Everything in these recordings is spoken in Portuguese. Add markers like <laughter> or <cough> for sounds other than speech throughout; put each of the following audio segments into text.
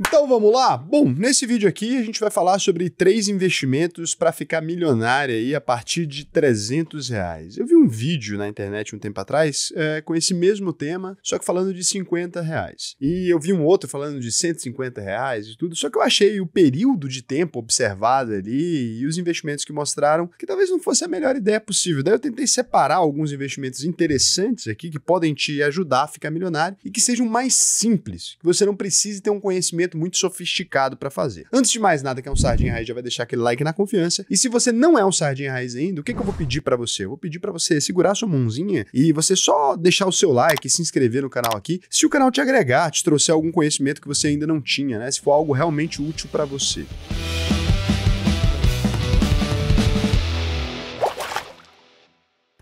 Então vamos lá? Bom, nesse vídeo aqui a gente vai falar sobre três investimentos para ficar milionário aí a partir de 300 reais. Eu vi um vídeo na internet um tempo atrás é, com esse mesmo tema, só que falando de 50 reais. E eu vi um outro falando de 150 reais e tudo, só que eu achei o período de tempo observado ali e os investimentos que mostraram que talvez não fosse a melhor ideia possível. Daí eu tentei separar alguns investimentos interessantes aqui que podem te ajudar a ficar milionário e que sejam mais simples, que você não precise ter um conhecimento muito sofisticado para fazer. Antes de mais nada, que é um sardinha raiz, já vai deixar aquele like na confiança. E se você não é um sardinha raiz ainda, o que, que eu vou pedir para você? Eu vou pedir para você segurar sua mãozinha e você só deixar o seu like, se inscrever no canal aqui, se o canal te agregar, te trouxer algum conhecimento que você ainda não tinha, né? Se for algo realmente útil para você.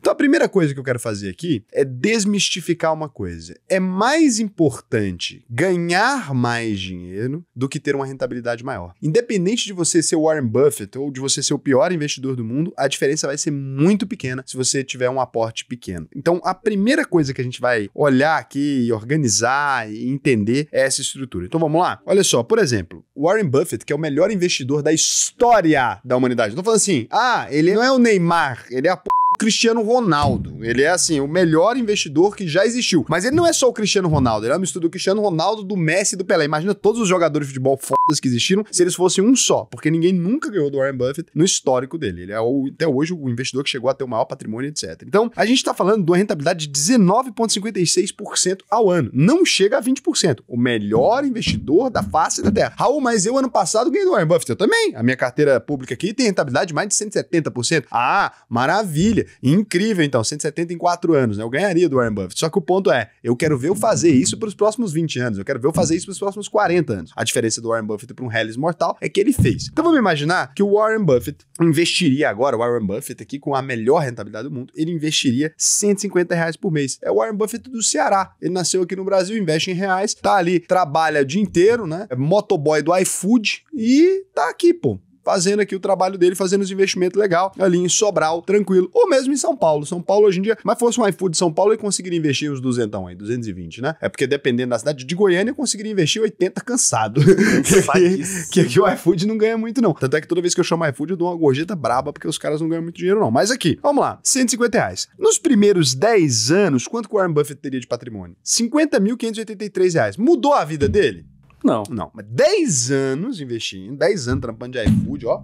Então a primeira coisa que eu quero fazer aqui é desmistificar uma coisa. É mais importante ganhar mais dinheiro do que ter uma rentabilidade maior. Independente de você ser o Warren Buffett ou de você ser o pior investidor do mundo, a diferença vai ser muito pequena se você tiver um aporte pequeno. Então a primeira coisa que a gente vai olhar aqui, organizar e entender é essa estrutura. Então vamos lá. Olha só, por exemplo, Warren Buffett, que é o melhor investidor da história da humanidade. Não falando assim, ah, ele não é o Neymar, ele é a p Cristiano Ronaldo. Ele é, assim, o melhor investidor que já existiu. Mas ele não é só o Cristiano Ronaldo, ele é um mistura do Cristiano Ronaldo, do Messi e do Pelé. Imagina todos os jogadores de futebol fodas que existiram se eles fossem um só, porque ninguém nunca ganhou do Warren Buffett no histórico dele. Ele é o, até hoje o investidor que chegou a ter o maior patrimônio, etc. Então, a gente está falando de uma rentabilidade de 19,56% ao ano. Não chega a 20%. O melhor investidor da face da Terra. Raul, mas eu ano passado ganhei do Warren Buffett. Eu também. A minha carteira pública aqui tem rentabilidade de mais de 170%. Ah, maravilha incrível, então, 170 em 4 anos, né? Eu ganharia do Warren Buffett. Só que o ponto é, eu quero ver eu fazer isso para os próximos 20 anos, eu quero ver eu fazer isso para os próximos 40 anos. A diferença do Warren Buffett para um Hellis mortal é que ele fez. Então vamos imaginar que o Warren Buffett investiria agora, o Warren Buffett aqui com a melhor rentabilidade do mundo, ele investiria 150 reais por mês. É o Warren Buffett do Ceará. Ele nasceu aqui no Brasil, investe em reais, tá ali, trabalha o dia inteiro, né? É motoboy do iFood e tá aqui, pô fazendo aqui o trabalho dele, fazendo os investimentos legal ali em Sobral, tranquilo, ou mesmo em São Paulo. São Paulo hoje em dia, mas fosse um iFood São Paulo, ele conseguiria investir uns 200 aí, 220, né? É porque dependendo da cidade de Goiânia, eu conseguiria investir 80 cansado. <laughs> que, que aqui o iFood não ganha muito, não. Tanto é que toda vez que eu chamo iFood, eu dou uma gorjeta braba, porque os caras não ganham muito dinheiro, não. Mas aqui, vamos lá, 150 reais. Nos primeiros 10 anos, quanto que o Warren Buffett teria de patrimônio? 50.583 reais. Mudou a vida dele? Não. Não, mas 10 anos investindo, 10 anos trampando de iFood, ó.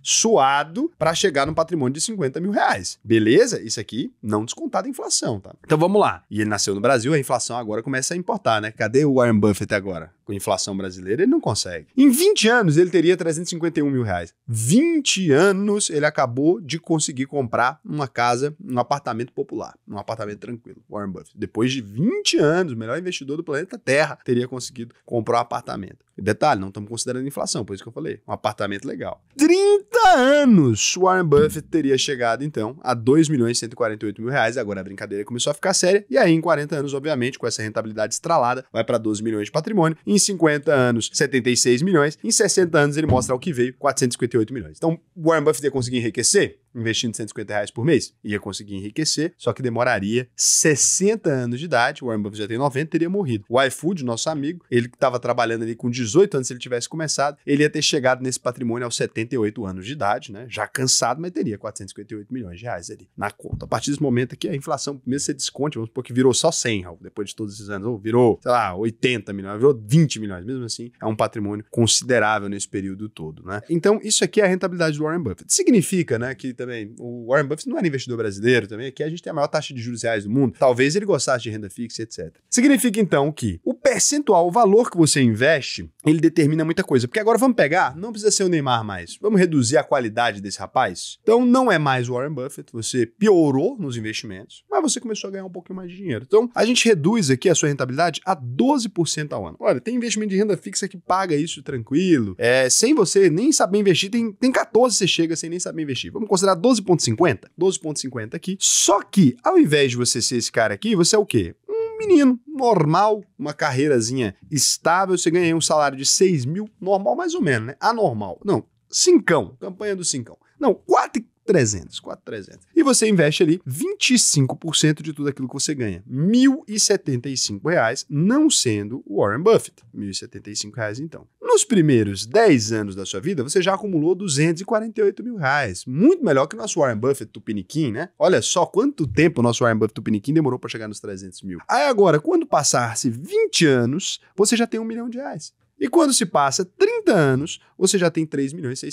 Suado para chegar num patrimônio de 50 mil reais. Beleza? Isso aqui não descontado a inflação, tá? Então vamos lá. E ele nasceu no Brasil, a inflação agora começa a importar, né? Cadê o Warren Buffett agora? com a inflação brasileira, ele não consegue. Em 20 anos, ele teria 351 mil reais. 20 anos ele acabou de conseguir comprar uma casa, um apartamento popular, um apartamento tranquilo. Warren Buffett. Depois de 20 anos, o melhor investidor do planeta Terra teria conseguido comprar um apartamento. detalhe, não estamos considerando inflação, por isso que eu falei. Um apartamento legal. 30 anos Warren Buffett teria chegado, então, a 2 milhões e 148 mil reais. Agora a brincadeira começou a ficar séria. E aí, em 40 anos, obviamente, com essa rentabilidade estralada, vai para 12 milhões de patrimônio. Em 50 anos, 76 milhões. Em 60 anos, ele mostra o que veio, 458 milhões. Então, Warren Buffett ia conseguir enriquecer? investindo 150 reais por mês, ia conseguir enriquecer, só que demoraria 60 anos de idade, o Warren Buffett já tem 90, teria morrido. O iFood, nosso amigo, ele que estava trabalhando ali com 18 anos, se ele tivesse começado, ele ia ter chegado nesse patrimônio aos 78 anos de idade, né? Já cansado, mas teria 458 milhões de reais ali na conta. A partir desse momento aqui, a inflação, mesmo você desconte, vamos supor que virou só 100, depois de todos esses anos, ou virou, sei lá, 80 milhões, virou 20 milhões, mesmo assim, é um patrimônio considerável nesse período todo, né? Então, isso aqui é a rentabilidade do Warren Buffett. Significa, né, que também também. O Warren Buffett não era investidor brasileiro também. Aqui a gente tem a maior taxa de juros reais do mundo. Talvez ele gostasse de renda fixa, etc. Significa então que o percentual, o valor que você investe, ele determina muita coisa. Porque agora vamos pegar, não precisa ser o Neymar mais. Vamos reduzir a qualidade desse rapaz. Então não é mais o Warren Buffett, você piorou nos investimentos, mas você começou a ganhar um pouquinho mais de dinheiro. Então a gente reduz aqui a sua rentabilidade a 12% ao ano. Olha, tem investimento de renda fixa que paga isso tranquilo. É, sem você nem saber investir, tem, tem 14 você chega sem nem saber investir. Vamos considerar tá 12,50. 12,50 aqui. Só que, ao invés de você ser esse cara aqui, você é o quê? Um menino normal, uma carreirazinha estável, você ganha um salário de 6 mil, normal mais ou menos, né? Anormal. Não, cincão, campanha do cincão. Não, 4 300, 4,300. E você investe ali 25% de tudo aquilo que você ganha. R$ 1.075, não sendo o Warren Buffett. R$ 1.075 então. Nos primeiros 10 anos da sua vida, você já acumulou 248 mil reais. Muito melhor que o nosso Warren Buffett Tupiniquim, né? Olha só quanto tempo o nosso Warren Buffett Tupiniquim demorou para chegar nos 300 mil. Aí agora, quando passar-se 20 anos, você já tem um milhão de reais. E quando se passa 30 anos, você já tem 3 milhões e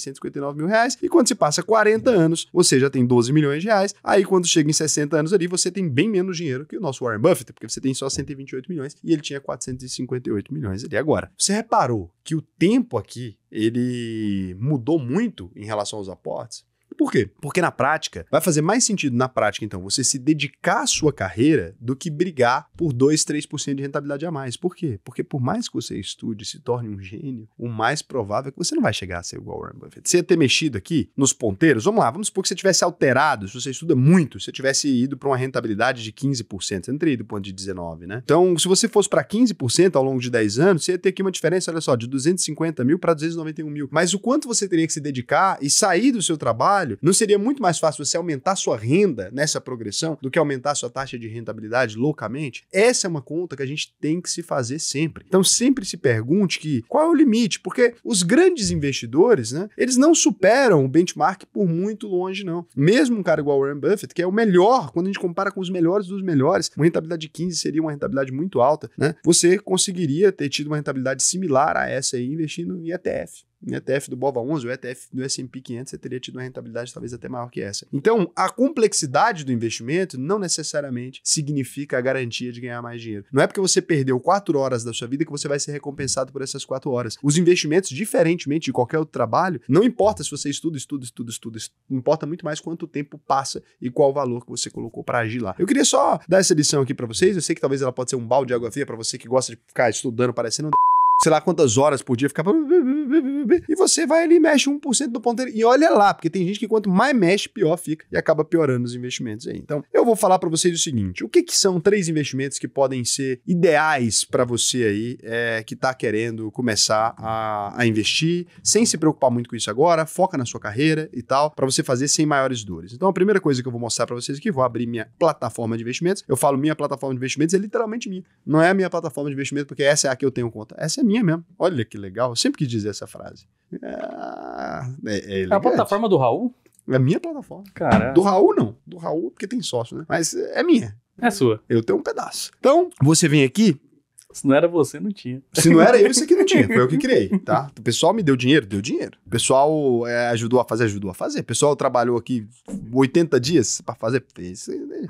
mil reais. E quando se passa 40 anos, você já tem 12 milhões de reais. Aí quando chega em 60 anos ali, você tem bem menos dinheiro que o nosso Warren Buffett, porque você tem só 128 milhões e ele tinha 458 milhões ali agora. Você reparou que o tempo aqui, ele mudou muito em relação aos aportes? Por quê? Porque na prática, vai fazer mais sentido na prática, então, você se dedicar à sua carreira do que brigar por 2, 3% de rentabilidade a mais. Por quê? Porque por mais que você estude e se torne um gênio, o mais provável é que você não vai chegar a ser igual ao Warren Buffett. Você ia ter mexido aqui nos ponteiros, vamos lá, vamos supor que você tivesse alterado, se você estuda muito, se você tivesse ido para uma rentabilidade de 15%, você não teria ido para de 19%, né? Então, se você fosse para 15% ao longo de 10 anos, você ia ter aqui uma diferença, olha só, de 250 mil para 291 mil. Mas o quanto você teria que se dedicar e sair do seu trabalho trabalho, não seria muito mais fácil você aumentar sua renda nessa progressão do que aumentar sua taxa de rentabilidade loucamente? Essa é uma conta que a gente tem que se fazer sempre. Então sempre se pergunte que qual é o limite, porque os grandes investidores, né, eles não superam o benchmark por muito longe não. Mesmo um cara igual Warren Buffett, que é o melhor, quando a gente compara com os melhores dos melhores, uma rentabilidade de 15 seria uma rentabilidade muito alta, né? Você conseguiria ter tido uma rentabilidade similar a essa aí investindo em ETF. ETF do BOVA11, o ETF do S&P 500, você teria tido uma rentabilidade talvez até maior que essa. Então, a complexidade do investimento não necessariamente significa a garantia de ganhar mais dinheiro. Não é porque você perdeu quatro horas da sua vida que você vai ser recompensado por essas quatro horas. Os investimentos, diferentemente de qualquer outro trabalho, não importa se você estuda, estuda, estuda, estuda, estuda importa muito mais quanto tempo passa e qual valor que você colocou para agir lá. Eu queria só dar essa lição aqui para vocês. Eu sei que talvez ela pode ser um balde de água fria para você que gosta de ficar estudando parecendo um sei lá quantas horas por dia ficar. E você vai ali e mexe 1% do ponteiro. E olha lá, porque tem gente que quanto mais mexe, pior fica e acaba piorando os investimentos aí. Então, eu vou falar para vocês o seguinte: o que, que são três investimentos que podem ser ideais para você aí é, que está querendo começar a, a investir, sem se preocupar muito com isso agora, foca na sua carreira e tal, para você fazer sem maiores dores. Então, a primeira coisa que eu vou mostrar para vocês aqui, vou abrir minha plataforma de investimentos. Eu falo minha plataforma de investimentos, é literalmente minha. Não é a minha plataforma de investimentos, porque essa é a que eu tenho conta. Essa é minha minha mesmo. Olha que legal. Eu sempre quis dizer essa frase. É, é, é, é a plataforma do Raul? É minha plataforma. Cara. Do Raul, não. Do Raul, porque tem sócio, né? Mas é minha. É sua. Eu tenho um pedaço. Então, você vem aqui. Se não era você, não tinha. Se não era eu, isso aqui não tinha. Foi eu que <laughs> criei, tá? O pessoal me deu dinheiro? Deu dinheiro. O pessoal é, ajudou a fazer? Ajudou a fazer. O pessoal trabalhou aqui 80 dias para fazer?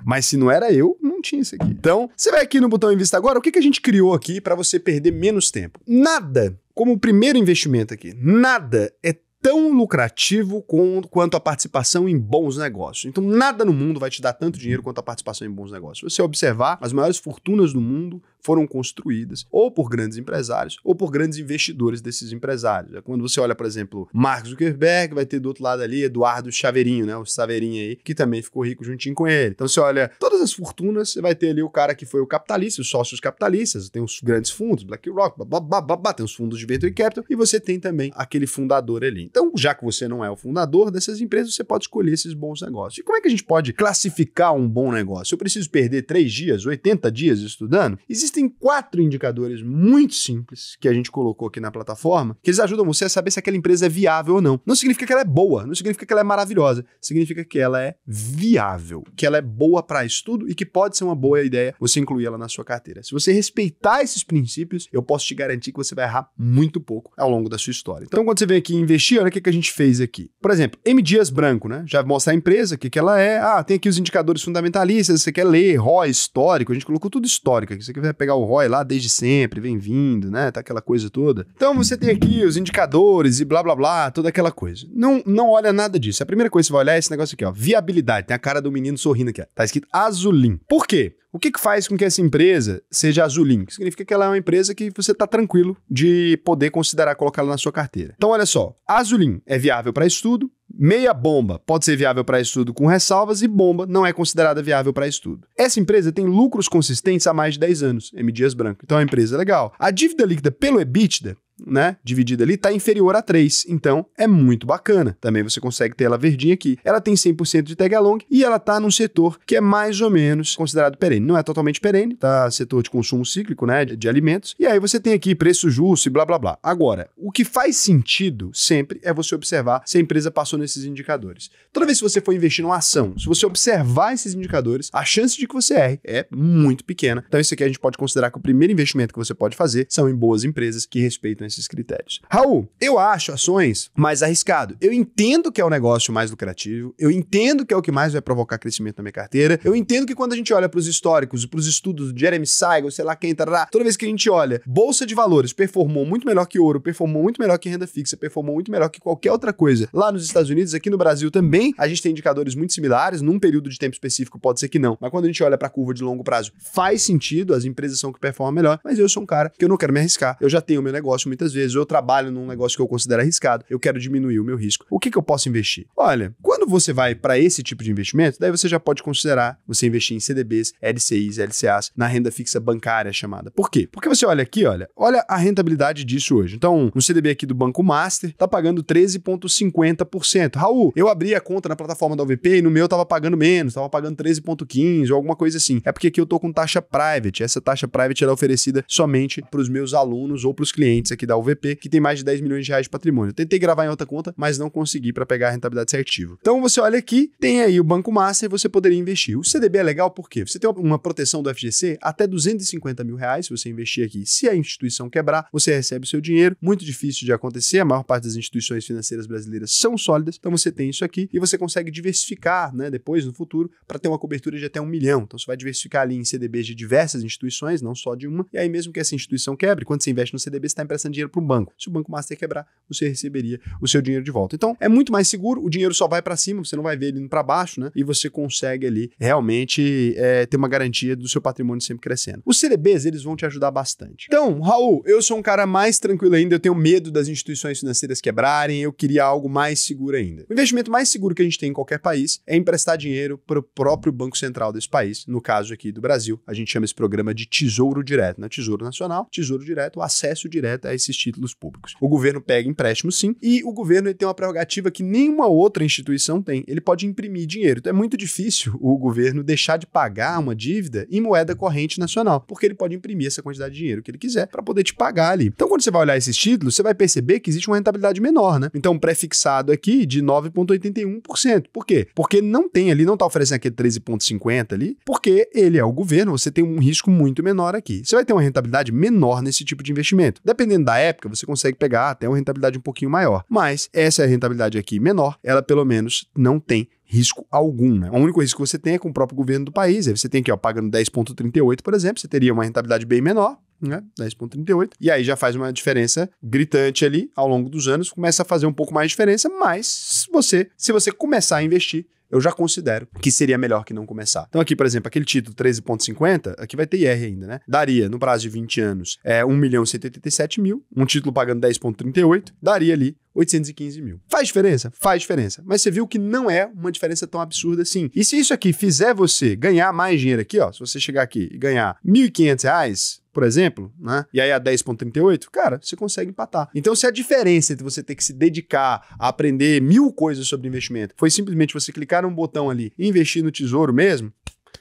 Mas se não era eu, não tinha isso aqui. Então, você vai aqui no botão Invista Agora. O que, que a gente criou aqui para você perder menos tempo? Nada, como o primeiro investimento aqui, nada é tão lucrativo com, quanto a participação em bons negócios. Então, nada no mundo vai te dar tanto dinheiro quanto a participação em bons negócios. Se você observar, as maiores fortunas do mundo foram construídas ou por grandes empresários ou por grandes investidores desses empresários. É quando você olha, por exemplo, Mark Zuckerberg, vai ter do outro lado ali Eduardo Chaveirinho, né? O Saveirinho aí, que também ficou rico juntinho com ele. Então você olha todas as fortunas, você vai ter ali o cara que foi o capitalista, os sócios capitalistas, tem os grandes fundos, BlackRock, babá, babá, tem os fundos de venture capital e você tem também aquele fundador ali. Então, já que você não é o fundador dessas empresas, você pode escolher esses bons negócios. E como é que a gente pode classificar um bom negócio? Eu preciso perder três dias, 80 dias estudando? Existem Existem quatro indicadores muito simples que a gente colocou aqui na plataforma, que eles ajudam você a saber se aquela empresa é viável ou não. Não significa que ela é boa, não significa que ela é maravilhosa, significa que ela é viável, que ela é boa para estudo e que pode ser uma boa ideia você incluir ela na sua carteira. Se você respeitar esses princípios, eu posso te garantir que você vai errar muito pouco ao longo da sua história. Então, quando você vem aqui investir, olha o que, que a gente fez aqui. Por exemplo, M. Dias Branco, né? Já mostra a empresa, o que, que ela é. Ah, tem aqui os indicadores fundamentalistas, você quer ler, ROI, histórico, a gente colocou tudo histórico aqui. Você quer pegar o ROI lá desde sempre, vem vindo, né? Tá aquela coisa toda. Então você tem aqui os indicadores e blá blá blá, toda aquela coisa. Não, não olha nada disso. A primeira coisa que você vai olhar é esse negócio aqui, ó. Viabilidade. Tem a cara do menino sorrindo aqui, ó. Tá escrito azulim. Por quê? O que, que faz com que essa empresa seja azulim? significa que ela é uma empresa que você tá tranquilo de poder considerar colocá-la na sua carteira. Então, olha só, azulim é viável para estudo, Meia bomba pode ser viável para estudo com ressalvas e bomba não é considerada viável para estudo. Essa empresa tem lucros consistentes há mais de 10 anos, M Dias Branco. Então é uma empresa legal. A dívida líquida pelo EBITDA né, dividida ali, está inferior a 3. Então, é muito bacana. Também você consegue ter ela verdinha aqui. Ela tem 100% de tag along e ela está num setor que é mais ou menos considerado perene. Não é totalmente perene, está Setor de consumo cíclico, né, de, de alimentos. E aí você tem aqui preço justo e blá, blá, blá. Agora, o que faz sentido sempre é você observar se a empresa passou nesses indicadores. Toda vez que você for investir numa ação, se você observar esses indicadores, a chance de que você erre é muito pequena. Então, isso aqui a gente pode considerar que o primeiro investimento que você pode fazer são em boas empresas que respeitam entra critérios. Raul, eu acho ações mais arriscado. Eu entendo que é o negócio mais lucrativo, eu entendo que é o que mais vai provocar crescimento na minha carteira, eu entendo que quando a gente olha para os históricos, para os estudos do Jeremy Siegel, sei lá quem, tarará, toda vez que a gente olha, bolsa de valores performou muito melhor que ouro, performou muito melhor que renda fixa, performou muito melhor que qualquer outra coisa. Lá nos Estados Unidos, aqui no Brasil também, a gente tem indicadores muito similares, num período de tempo específico pode ser que não, mas quando a gente olha para a curva de longo prazo, faz sentido, as empresas são que performam melhor, mas eu sou um cara que eu não quero me arriscar, eu já tenho o meu negócio, muitas vezes, ou eu trabalho num negócio que eu considero arriscado, eu quero diminuir o meu risco. O que, que eu posso investir? Olha, quando você vai para esse tipo de investimento, daí você já pode considerar você investir em CDBs, LCIs, LCAs, na renda fixa bancária chamada. Por quê? Porque você olha aqui, olha, olha a rentabilidade disso hoje. Então, um CDB aqui do Banco Master tá pagando 13,50%. Raul, eu abri a conta na plataforma da OVP e no meu tava pagando menos, tava pagando 13,15% ou alguma coisa assim. É porque aqui eu tô com taxa private. Essa taxa private era é oferecida somente para os meus alunos ou para os clientes aqui aqui da UVP, que tem mais de 10 milhões de reais de patrimônio. Eu tentei gravar em outra conta, mas não consegui para pegar a rentabilidade certiva. Então você olha aqui, tem aí o Banco Massa e você poderia investir. O CDB é legal porque você tem uma proteção do FGC até 250 mil reais se você investir aqui. Se a instituição quebrar, você recebe o seu dinheiro. Muito difícil de acontecer, a maior parte das instituições financeiras brasileiras são sólidas, então você tem isso aqui e você consegue diversificar né, depois, no futuro, para ter uma cobertura de até um milhão. Então você vai diversificar ali em CDBs de diversas instituições, não só de uma, e aí mesmo que essa instituição quebre, quando você investe no CDB, você está emprestando dinheiro para o banco. Se o banco master quebrar, você receberia o seu dinheiro de volta. Então, é muito mais seguro, o dinheiro só vai para cima, você não vai ver ele indo para baixo, né? E você consegue ali realmente é, ter uma garantia do seu patrimônio sempre crescendo. Os CDBs, eles vão te ajudar bastante. Então, Raul, eu sou um cara mais tranquilo ainda, eu tenho medo das instituições financeiras quebrarem, eu queria algo mais seguro ainda. O investimento mais seguro que a gente tem em qualquer país é emprestar dinheiro para o próprio Banco Central desse país, no caso aqui do Brasil. A gente chama esse programa de Tesouro Direto, né? Tesouro Nacional, Tesouro Direto, acesso direto a esse esses títulos públicos. O governo pega empréstimo, sim, e o governo tem uma prerrogativa que nenhuma outra instituição tem. Ele pode imprimir dinheiro. Então é muito difícil o governo deixar de pagar uma dívida em moeda corrente nacional, porque ele pode imprimir essa quantidade de dinheiro que ele quiser para poder te pagar ali. Então, quando você vai olhar esses títulos, você vai perceber que existe uma rentabilidade menor, né? Então, prefixado aqui de 9,81%. Por quê? Porque não tem ali, não está oferecendo aquele 13,50% ali, porque ele é o governo, você tem um risco muito menor aqui. Você vai ter uma rentabilidade menor nesse tipo de investimento. Dependendo da da época, você consegue pegar até uma rentabilidade um pouquinho maior. Mas essa é a rentabilidade aqui menor, ela pelo menos não tem risco algum. Né? O único risco que você tem é com o próprio governo do país. Aí você tem que, ó, pagando 10,38, por exemplo, você teria uma rentabilidade bem menor, né? 10,38. E aí já faz uma diferença gritante ali ao longo dos anos, começa a fazer um pouco mais de diferença, mas você, se você começar a investir, eu já considero que seria melhor que não começar. Então, aqui, por exemplo, aquele título 13,50, aqui vai ter IR ainda, né? Daria, no prazo de 20 anos, é, 1 milhão 187 mil, um título pagando 10,38, daria ali 815 mil. Faz diferença? Faz diferença. Mas você viu que não é uma diferença tão absurda assim. E se isso aqui fizer você ganhar mais dinheiro aqui, ó, se você chegar aqui e ganhar R$ 1.500, por exemplo, né? E aí a 10.38, cara, você consegue empatar. Então, se a diferença entre você ter que se dedicar a aprender mil coisas sobre investimento foi simplesmente você clicar apertar um botão ali e investir no tesouro mesmo,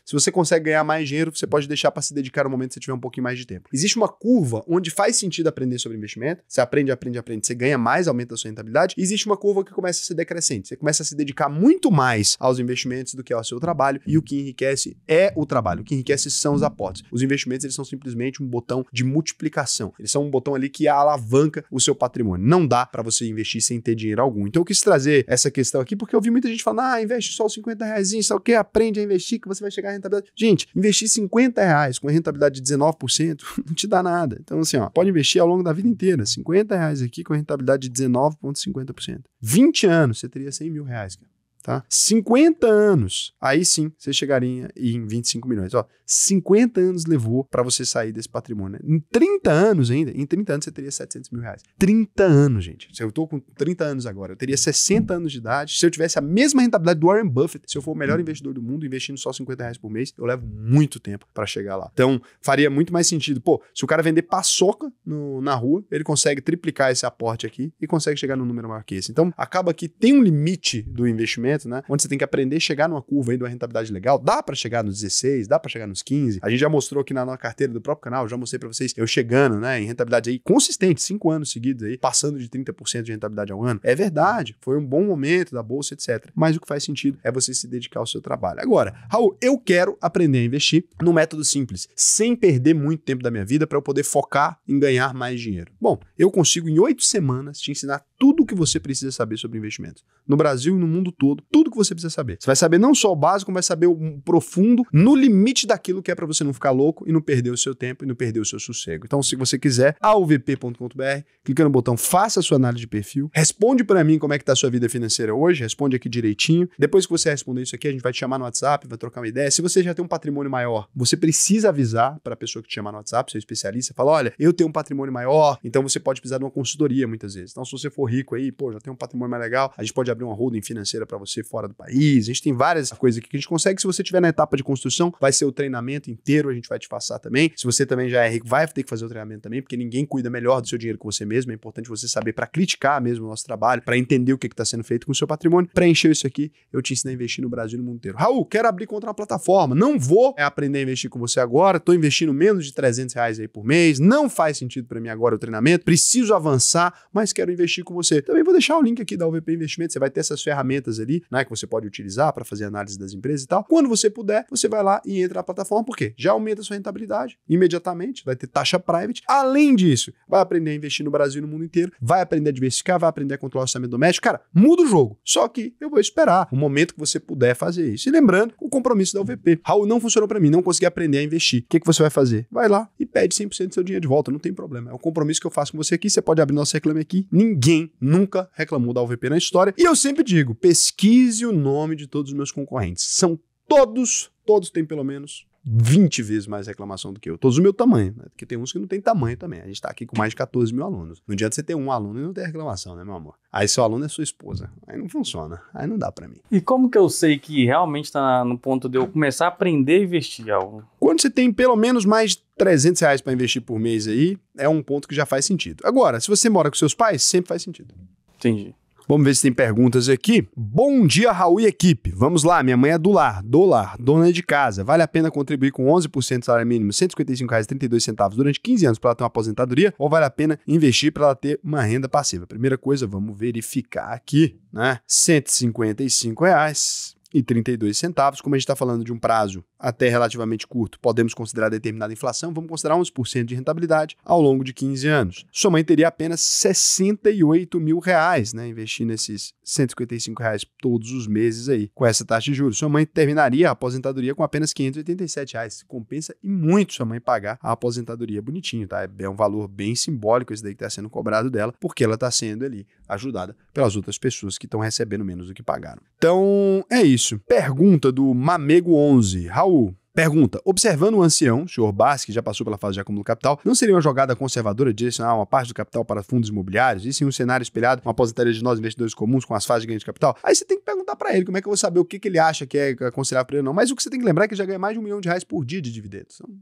se você consegue ganhar mais dinheiro, você pode deixar para se dedicar no momento que você tiver um pouquinho mais de tempo. Existe uma curva onde faz sentido aprender sobre investimento. Você aprende, aprende, aprende, você ganha mais, aumenta a sua rentabilidade. existe uma curva que começa a ser decrescente. Você começa a se dedicar muito mais aos investimentos do que ao seu trabalho. E o que enriquece é o trabalho. O que enriquece são os aportes. Os investimentos, eles são simplesmente um botão de multiplicação. Eles são um botão ali que alavanca o seu patrimônio. Não dá para você investir sem ter dinheiro algum. Então eu quis trazer essa questão aqui porque eu vi muita gente falando: ah, investe só os 50 reais, só que aprende a investir que você vai chegar a rentabilidade. Gente, investir 50 reais com rentabilidade de 19% <laughs> não te dá nada. Então, assim, ó, pode investir ao longo da vida inteira. 50 reais aqui com rentabilidade de 19,50%. 20 anos, você teria 100 mil reais, cara tá? 50 anos, aí sim você chegaria em 25 milhões. Ó, 50 anos levou para você sair desse patrimônio. Né? Em 30 anos ainda, em 30 anos você teria 700 mil reais. 30 anos, gente. Se eu tô com 30 anos agora, eu teria 60 anos de idade. Se eu tivesse a mesma rentabilidade do Warren Buffett, se eu for o melhor investidor do mundo investindo só 50 reais por mês, eu levo muito tempo para chegar lá. Então, faria muito mais sentido. Pô, se o cara vender paçoca no, na rua, ele consegue triplicar esse aporte aqui e consegue chegar no número maior que esse. Então, acaba que tem um limite do investimento investimentos, né? Onde você tem que aprender a chegar numa curva aí de uma rentabilidade legal. Dá para chegar nos 16, dá para chegar nos 15. A gente já mostrou aqui na nossa carteira do próprio canal, já mostrei para vocês eu chegando, né, em rentabilidade aí consistente, 5 anos seguidos aí, passando de 30% de rentabilidade ao ano. É verdade, foi um bom momento da bolsa, etc. Mas o que faz sentido é você se dedicar ao seu trabalho. Agora, Raul, eu quero aprender a investir no método simples, sem perder muito tempo da minha vida para eu poder focar em ganhar mais dinheiro. Bom, eu consigo em oito semanas te ensinar tudo o que você precisa saber sobre investimentos, no Brasil e no mundo todo, tudo que você precisa saber. Você vai saber não só o básico, mas saber o profundo, no limite daquilo que é para você não ficar louco e não perder o seu tempo e não perder o seu sossego. Então, se você quiser, alvp.com.br, clica no botão faça a sua análise de perfil, responde para mim como é que tá a sua vida financeira hoje, responde aqui direitinho. Depois que você responder isso aqui, a gente vai te chamar no WhatsApp, vai trocar uma ideia. Se você já tem um patrimônio maior, você precisa avisar para a pessoa que te chama no WhatsApp, seu especialista, fala: "Olha, eu tenho um patrimônio maior", então você pode precisar de uma consultoria muitas vezes. Então, se você for rico aí, pô, já tem um patrimônio mais legal, a gente pode abrir uma holding financeira para você você fora do país. A gente tem várias coisas aqui que a gente consegue. Se você estiver na etapa de construção, vai ser o treinamento inteiro, a gente vai te passar também. Se você também já é rico, vai ter que fazer o treinamento também, porque ninguém cuida melhor do seu dinheiro que você mesmo. É importante você saber para criticar mesmo o nosso trabalho, para entender o que está sendo feito com o seu patrimônio. Preencheu isso aqui, eu te ensino a investir no Brasil e no mundo inteiro. Raul, quero abrir contra uma plataforma. Não vou é, aprender a investir com você agora. Estou investindo menos de 300 reais aí por mês. Não faz sentido para mim agora o treinamento. Preciso avançar, mas quero investir com você. Também vou deixar o link aqui da UVP Investimentos. Você vai ter essas ferramentas ali né, que você pode utilizar para fazer análise das empresas e tal. Quando você puder, você vai lá e entra na plataforma, porque Já aumenta a sua rentabilidade imediatamente, vai ter taxa private. Além disso, vai aprender a investir no Brasil e no mundo inteiro, vai aprender a diversificar, vai aprender a controlar o orçamento doméstico. Cara, muda o jogo. Só que eu vou esperar o momento que você puder fazer isso. E lembrando, o compromisso da UVP. Raul, não funcionou para mim, não consegui aprender a investir. O que, que você vai fazer? Vai lá e pede 100% do seu dinheiro de volta, não tem problema. É o compromisso que eu faço com você aqui, você pode abrir nosso reclame aqui. Ninguém nunca reclamou da UVP na história. E eu sempre digo, pesquisa Pesquise o nome de todos os meus concorrentes. São todos, todos têm pelo menos 20 vezes mais reclamação do que eu. Todos o meu tamanho, né? Porque tem uns que não tem tamanho também. A gente está aqui com mais de 14 mil alunos. Não adianta você ter um aluno e não ter reclamação, né, meu amor? Aí seu aluno é sua esposa. Aí não funciona. Aí não dá para mim. E como que eu sei que realmente está no ponto de eu começar a aprender a investir algo? Quando você tem pelo menos mais de 300 reais para investir por mês aí, é um ponto que já faz sentido. Agora, se você mora com seus pais, sempre faz sentido. Entendi. Vamos ver se tem perguntas aqui. Bom dia, Raul e equipe. Vamos lá, minha mãe é do lar, do lar, dona de casa. Vale a pena contribuir com 11% do salário mínimo, R$ 155,32 durante 15 anos para ela ter uma aposentadoria ou vale a pena investir para ela ter uma renda passiva? Primeira coisa, vamos verificar aqui, né? R$ 155 reais e centavos. como a gente está falando de um prazo até relativamente curto, podemos considerar determinada inflação, vamos considerar 11% de rentabilidade ao longo de 15 anos. Sua mãe teria apenas 68 mil reais, né? Investindo esses 155 reais todos os meses aí com essa taxa de juros. Sua mãe terminaria a aposentadoria com apenas 587 reais. Compensa e muito sua mãe pagar a aposentadoria bonitinho, tá? É um valor bem simbólico esse daí que está sendo cobrado dela, porque ela está sendo ali ajudada pelas outras pessoas que estão recebendo menos do que pagaram. Então, é isso. Pergunta do Mamego11. Raul, Pergunta: Observando o ancião, o senhor Bass, que já passou pela fase de acúmulo capital, não seria uma jogada conservadora direcionar uma parte do capital para fundos imobiliários? E sim um cenário espelhado, com aposentaria de nós investidores comuns com as fases de ganho de capital? Aí você tem que perguntar para ele como é que eu vou saber o que, que ele acha que é considerado para ele não. Mas o que você tem que lembrar é que ele já ganha mais de um milhão de reais por dia de dividendos. Então,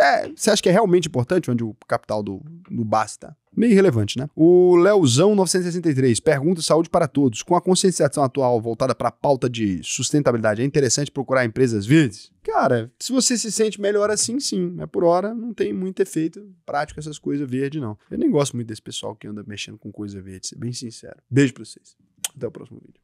é, você acha que é realmente importante onde o capital do, do basta? Meio irrelevante, né? O Leozão 963 pergunta saúde para todos. Com a conscientização atual voltada para a pauta de sustentabilidade, é interessante procurar empresas verdes? Cara, se você se sente melhor assim, sim. Mas por hora não tem muito efeito prático essas coisas verdes, não. Eu nem gosto muito desse pessoal que anda mexendo com coisa verde, ser bem sincero. Beijo pra vocês. Até o próximo vídeo.